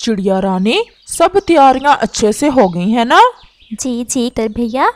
चिड़िया रानी सब तैयारियाँ अच्छे से हो गई है ना जी जी कर भैया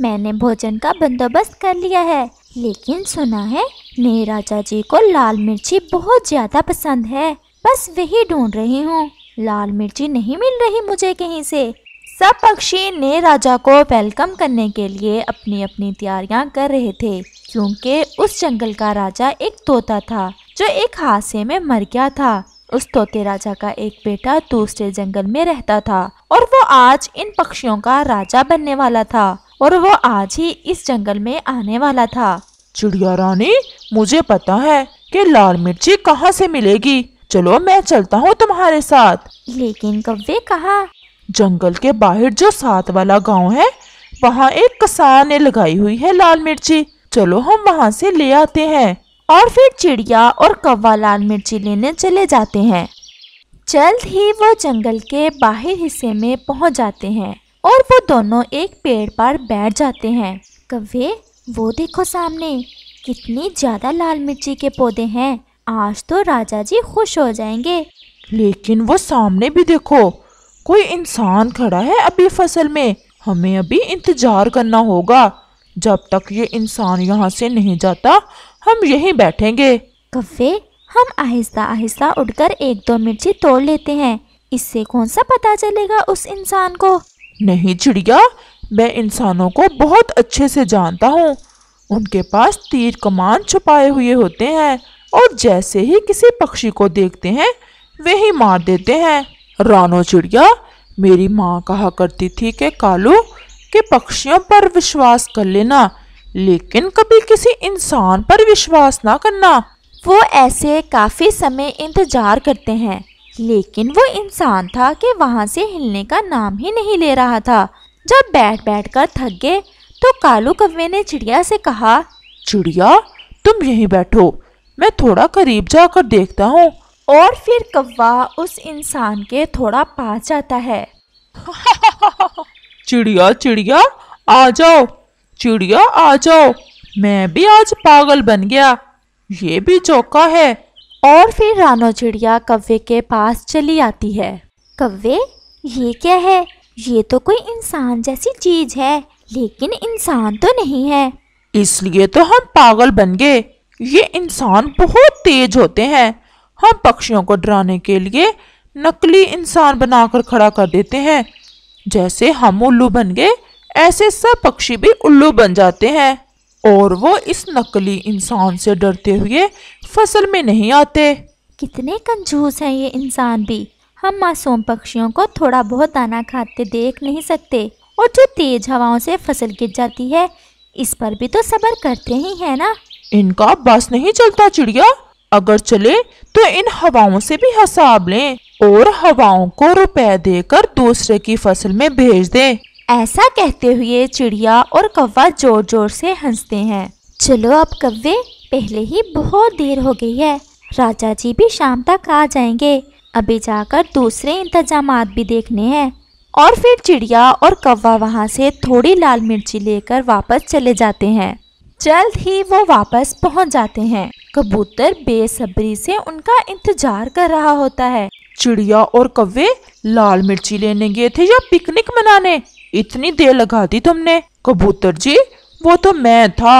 मैंने भोजन का बंदोबस्त कर लिया है लेकिन सुना है मेरे राजा जी को लाल मिर्ची बहुत ज्यादा पसंद है बस वही ढूंढ रही हूँ लाल मिर्ची नहीं मिल रही मुझे कहीं से सब पक्षी ने राजा को वेलकम करने के लिए अपनी अपनी तैयारियाँ कर रहे थे क्योंकि उस जंगल का राजा एक तोता था जो एक हादसे में मर गया था उस तोते राजा का एक बेटा दूसरे जंगल में रहता था और वो आज इन पक्षियों का राजा बनने वाला था और वो आज ही इस जंगल में आने वाला था चिड़िया रानी मुझे पता है कि लाल मिर्ची कहाँ से मिलेगी चलो मैं चलता हूँ तुम्हारे साथ लेकिन कव्वे कहा जंगल के बाहर जो साथ वाला गांव है वहाँ एक किसान ने लगाई हुई है लाल मिर्ची चलो हम वहाँ से ले आते हैं और फिर चिड़िया और कौवा लाल मिर्ची लेने चले जाते हैं जल्द ही वो जंगल के बाहर हिस्से में पहुंच जाते हैं और वो दोनों एक पेड़ पर बैठ जाते हैं कव्वे वो देखो सामने कितनी ज़्यादा लाल मिर्ची के पौधे हैं आज तो राजा जी खुश हो जाएंगे लेकिन वो सामने भी देखो कोई इंसान खड़ा है अभी फसल में हमें अभी इंतजार करना होगा जब तक ये इंसान यहाँ से नहीं जाता हम यहीं बैठेंगे कफे हम आहिस्ता आहिस्ता उठकर एक दो मिर्ची तोड़ लेते हैं इससे कौन सा पता चलेगा उस इंसान को नहीं चिड़िया मैं इंसानों को बहुत अच्छे से जानता हूँ उनके पास तीर कमान छुपाए हुए होते हैं और जैसे ही किसी पक्षी को देखते हैं वे ही मार देते हैं रानो चिड़िया मेरी माँ कहा करती थी कि कालू कि पक्षियों पर विश्वास कर लेना लेकिन कभी किसी इंसान पर विश्वास ना करना वो ऐसे काफ़ी समय इंतजार करते हैं लेकिन वो इंसान था कि वहाँ से हिलने का नाम ही नहीं ले रहा था जब बैठ बैठ कर थक गए तो कालू कव्वे ने चिड़िया से कहा चिड़िया तुम यहीं बैठो मैं थोड़ा करीब जाकर देखता हूँ और फिर कव्वा उस इंसान के थोड़ा पास जाता है चिड़िया चिड़िया आ जाओ चिड़िया आ जाओ मैं भी आज पागल बन गया ये भी चौका है और फिर रानो चिड़िया कव्वे के पास चली आती है कव्वे ये क्या है ये तो कोई इंसान जैसी चीज है लेकिन इंसान तो नहीं है इसलिए तो हम पागल बन गए ये इंसान बहुत तेज होते हैं हम पक्षियों को डराने के लिए नकली इंसान बनाकर खड़ा कर देते हैं जैसे हम उल्लू बन गए ऐसे सब पक्षी भी उल्लू बन जाते हैं और वो इस नकली इंसान से डरते हुए फसल में नहीं आते कितने कंजूस हैं ये इंसान भी हम मासूम पक्षियों को थोड़ा बहुत दाना खाते देख नहीं सकते और जो तेज हवाओं से फसल गिर जाती है इस पर भी तो सबर करते ही है ना इनका बस नहीं चलता चिड़िया अगर चले तो इन हवाओं से भी हसाब लें और हवाओं को रुपए देकर दूसरे की फसल में भेज दे ऐसा कहते हुए चिड़िया और कौवा जोर जोर से हंसते हैं चलो अब कव्वे पहले ही बहुत देर हो गई है राजा जी भी शाम तक आ जाएंगे अभी जाकर दूसरे इंतजाम भी देखने हैं और फिर चिड़िया और कौवा वहाँ से थोड़ी लाल मिर्ची लेकर वापस चले जाते हैं जल्द ही वो वापस पहुँच जाते हैं कबूतर बेसब्री से उनका इंतजार कर रहा होता है चिड़िया और कव्वे लाल मिर्ची लेने गए थे या पिकनिक मनाने इतनी देर लगा दी तुमने कबूतर जी वो तो मैं था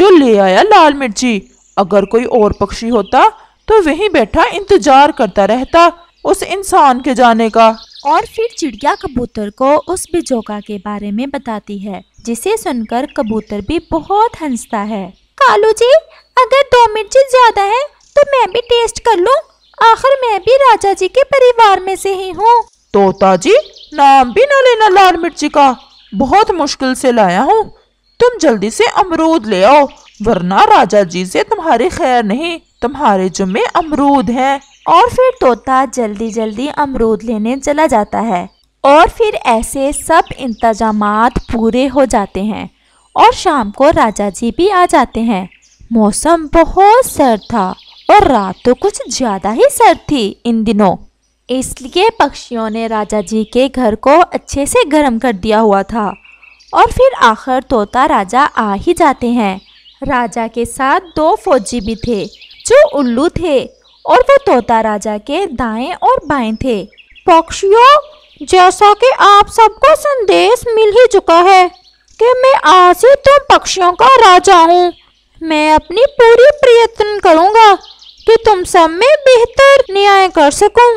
जो ले आया लाल मिर्ची अगर कोई और पक्षी होता तो वहीं बैठा इंतजार करता रहता उस इंसान के जाने का और फिर चिड़िया कबूतर को उस बिजोका के बारे में बताती है जिसे सुनकर कबूतर भी बहुत हंसता है कालू जी अगर दो मिर्ची ज्यादा है तो मैं भी टेस्ट कर लूँ आखिर मैं भी राजा जी के परिवार में से ही हूँ तोता जी नाम भी ना लेना लाल मिर्ची का बहुत मुश्किल से लाया हूँ तुम जल्दी से अमरूद ले आओ वरना राजा जी से तुम्हारी खैर नहीं तुम्हारे जुम्मे अमरूद हैं और फिर तोता जल्दी जल्दी अमरूद लेने चला जाता है और फिर ऐसे सब इंतजाम पूरे हो जाते हैं और शाम को राजा जी भी आ जाते हैं मौसम बहुत सर्द था और रात तो कुछ ज़्यादा ही सर्द थी इन दिनों इसलिए पक्षियों ने राजा जी के घर को अच्छे से गर्म कर दिया हुआ था और फिर आखिर तोता राजा आ ही जाते हैं राजा के साथ दो फौजी भी थे जो उल्लू थे और वो तोता राजा के दाएं और बाएं थे पक्षियों जैसा कि आप सबको संदेश मिल ही चुका है कि मैं आज ही तुम पक्षियों का राजा हूँ मैं अपनी पूरी प्रयत्न करूँगा कि तुम सब में बेहतर न्याय कर सकूं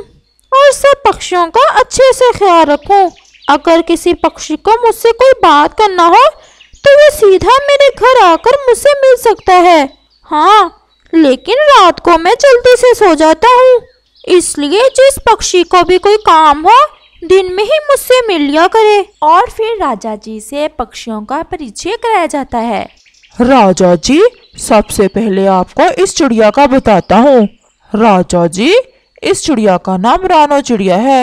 और सब पक्षियों का अच्छे से ख्याल रखूं। अगर किसी पक्षी को मुझसे कोई बात करना हो तो वो सीधा मेरे घर आकर मुझसे मिल सकता है हाँ लेकिन रात को मैं जल्दी से सो जाता हूँ इसलिए जिस पक्षी को भी कोई काम हो दिन में ही मुझसे मिल लिया करे और फिर राजा जी से पक्षियों का परिचय कराया जाता है राजा जी सबसे पहले आपको इस चिड़िया का बताता हूँ राजा जी इस चिड़िया का नाम रानो चिड़िया है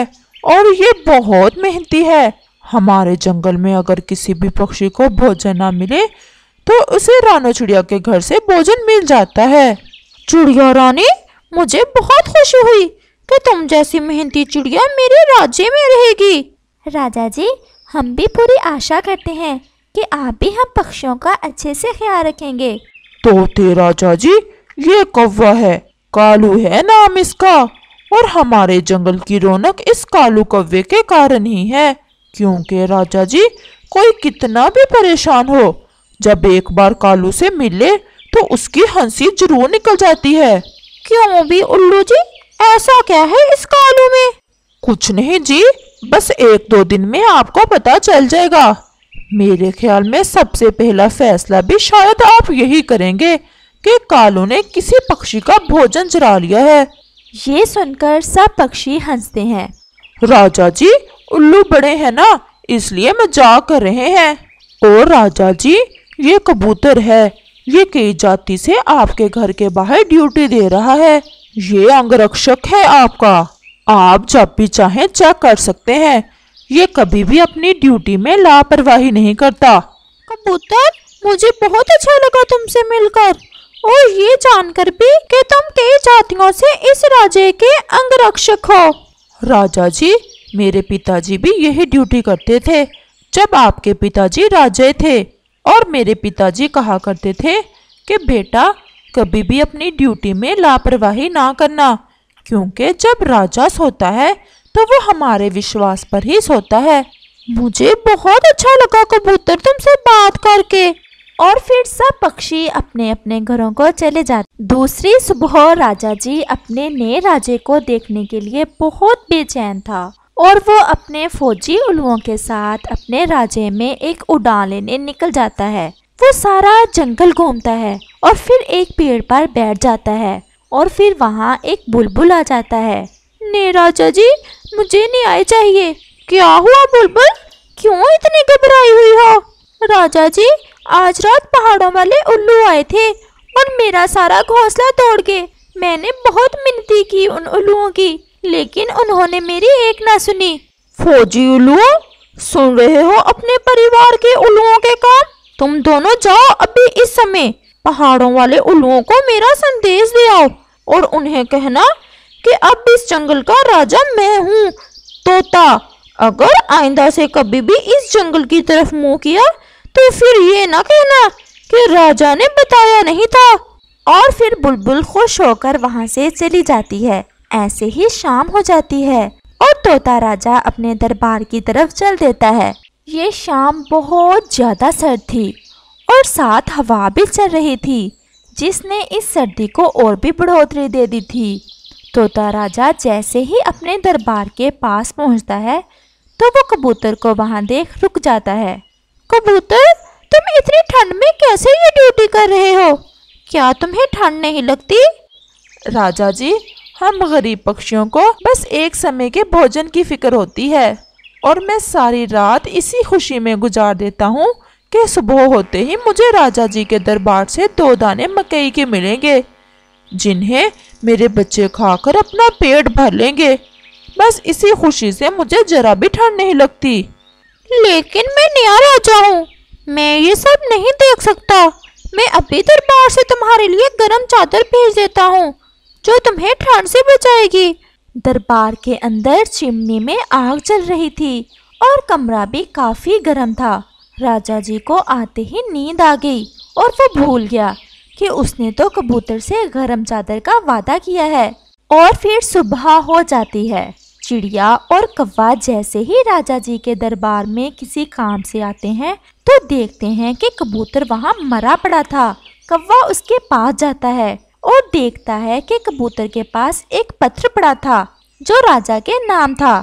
और ये बहुत मेहनती है हमारे जंगल में अगर किसी भी पक्षी को भोजन ना मिले तो उसे रानो चिड़िया के घर से भोजन मिल जाता है चिड़िया रानी मुझे बहुत खुशी हुई कि तुम जैसी मेहनती चिड़िया मेरे राज्य में रहेगी राजा जी हम भी पूरी आशा करते हैं कि आप भी हम पक्षियों का अच्छे से ख्याल रखेंगे तो तेरा जी ये कौवा है कालू है नाम इसका और हमारे जंगल की रौनक इस कालू कौवे के कारण ही है क्योंकि राजा जी कोई कितना भी परेशान हो जब एक बार कालू से मिले तो उसकी हंसी जरूर निकल जाती है क्यों भी उल्लू जी ऐसा क्या है इस कालू में कुछ नहीं जी बस एक दो दिन में आपको पता चल जाएगा मेरे ख्याल में सबसे पहला फैसला भी शायद आप यही करेंगे कि कालो ने किसी पक्षी का भोजन चुरा लिया है ये सुनकर सब पक्षी हंसते हैं राजा जी उल्लू बड़े हैं ना इसलिए मजाक कर रहे हैं और राजा जी ये कबूतर है ये कई जाति से आपके घर के बाहर ड्यूटी दे रहा है ये अंगरक्षक है आपका आप जब भी चाहें चेक कर सकते हैं ये कभी भी अपनी ड्यूटी में लापरवाही नहीं करता कबूतर मुझे बहुत अच्छा लगा तुमसे मिलकर और ये जानकर भी कि तुम कई जातियों से इस राजे के अंगरक्षक हो राजा जी मेरे पिताजी भी यही ड्यूटी करते थे जब आपके पिताजी राजे थे और मेरे पिताजी कहा करते थे कि बेटा कभी भी अपनी ड्यूटी में लापरवाही ना करना क्योंकि जब राजा सोता है तो वो हमारे विश्वास पर ही सोता है मुझे बहुत अच्छा लगा कबूतर तुमसे बात करके और फिर सब पक्षी अपने अपने घरों को चले जाते दूसरी सुबह राजा जी अपने नए राजे को देखने के लिए बहुत बेचैन था और वो अपने फौजी उल्लुओं के साथ अपने राजे में एक उड़ान लेने निकल जाता है वो सारा जंगल घूमता है और फिर एक पेड़ पर बैठ जाता है और फिर वहाँ एक बुलबुल आ जाता है ने राजा जी मुझे न्याय चाहिए क्या हुआ बुलबुल क्यों इतनी घबराई हुई हो राजा जी आज रात पहाड़ों वाले उल्लू आए थे और मेरा सारा घोंसला तोड़ के मैंने बहुत मिनती की उन उल्लुओं की लेकिन उन्होंने मेरी एक ना सुनी फौजी उल्लुओं सुन रहे हो अपने परिवार के उल्लुओं के काम तुम दोनों जाओ अभी इस समय पहाड़ों वाले उल्लुओं को मेरा संदेश दे आओ और उन्हें कहना कि अब इस जंगल का राजा मैं हूँ तोता अगर आइंदा से कभी भी इस जंगल की तरफ मुंह किया तो फिर ये ना कहना कि राजा ने बताया नहीं था और फिर बुलबुल खुश होकर वहाँ से चली जाती है ऐसे ही शाम हो जाती है और तोता राजा अपने दरबार की तरफ चल देता है ये शाम बहुत ज़्यादा सर्द थी और साथ हवा भी चल रही थी जिसने इस सर्दी को और भी बढ़ोतरी दे दी थी तोता राजा जैसे ही अपने दरबार के पास पहुंचता है तो वो कबूतर को वहां देख रुक जाता है कबूतर तुम इतनी ठंड में कैसे ये ड्यूटी कर रहे हो क्या तुम्हें ठंड नहीं लगती राजा जी हम गरीब पक्षियों को बस एक समय के भोजन की फिक्र होती है और मैं सारी रात इसी खुशी में गुजार देता हूँ कि सुबह होते ही मुझे राजा जी के दरबार से दो दाने मकई के मिलेंगे जिन्हें मेरे बच्चे खाकर अपना पेट भर लेंगे बस इसी खुशी से मुझे जरा भी ठंड नहीं लगती लेकिन मैं नया राजा हूँ मैं ये सब नहीं देख सकता मैं अभी दरबार से तुम्हारे लिए गर्म चादर भेज देता हूँ जो तुम्हें ठंड से बचाएगी दरबार के अंदर चिमनी में आग चल रही थी और कमरा भी काफ़ी गर्म था राजा जी को आते ही नींद आ गई और वो भूल गया कि उसने तो कबूतर से गर्म चादर का वादा किया है और फिर सुबह हो जाती है चिड़िया और कौवा जैसे ही राजा जी के दरबार में किसी काम से आते हैं तो देखते हैं कि कबूतर वहाँ मरा पड़ा था कौवा उसके पास जाता है और देखता है कि कबूतर के पास एक पत्र पड़ा था जो राजा के नाम था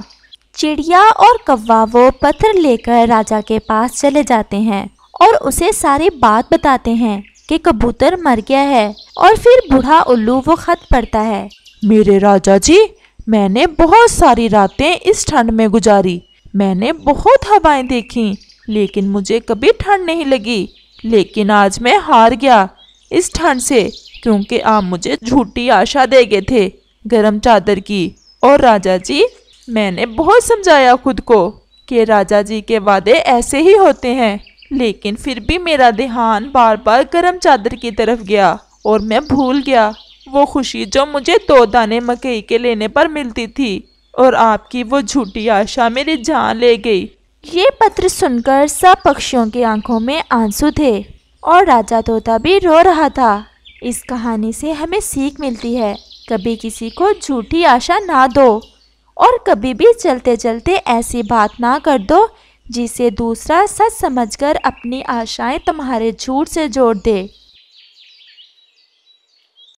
चिड़िया और कौवा वो पत्र लेकर राजा के पास चले जाते हैं और उसे सारी बात बताते हैं कि कबूतर मर गया है और फिर बूढ़ा उल्लू वो खत पढ़ता है मेरे राजा जी मैंने बहुत सारी रातें इस ठंड में गुजारी मैंने बहुत हवाएं देखी लेकिन मुझे कभी ठंड नहीं लगी लेकिन आज मैं हार गया इस ठंड से क्योंकि आप मुझे झूठी आशा दे गए थे गर्म चादर की और राजा जी मैंने बहुत समझाया खुद को कि राजा जी के वादे ऐसे ही होते हैं लेकिन फिर भी मेरा ध्यान बार बार गर्म चादर की तरफ गया और मैं भूल गया वो खुशी जो मुझे दो दाने मकई के लेने पर मिलती थी और आपकी वो झूठी आशा मेरी जान ले गई ये पत्र सुनकर सब पक्षियों की आंखों में आंसू थे और राजा तोता भी रो रहा था इस कहानी से हमें सीख मिलती है कभी किसी को झूठी आशा ना दो और कभी भी चलते चलते ऐसी बात ना कर दो जिसे दूसरा सच समझकर अपनी आशाएं तुम्हारे झूठ से जोड़ दे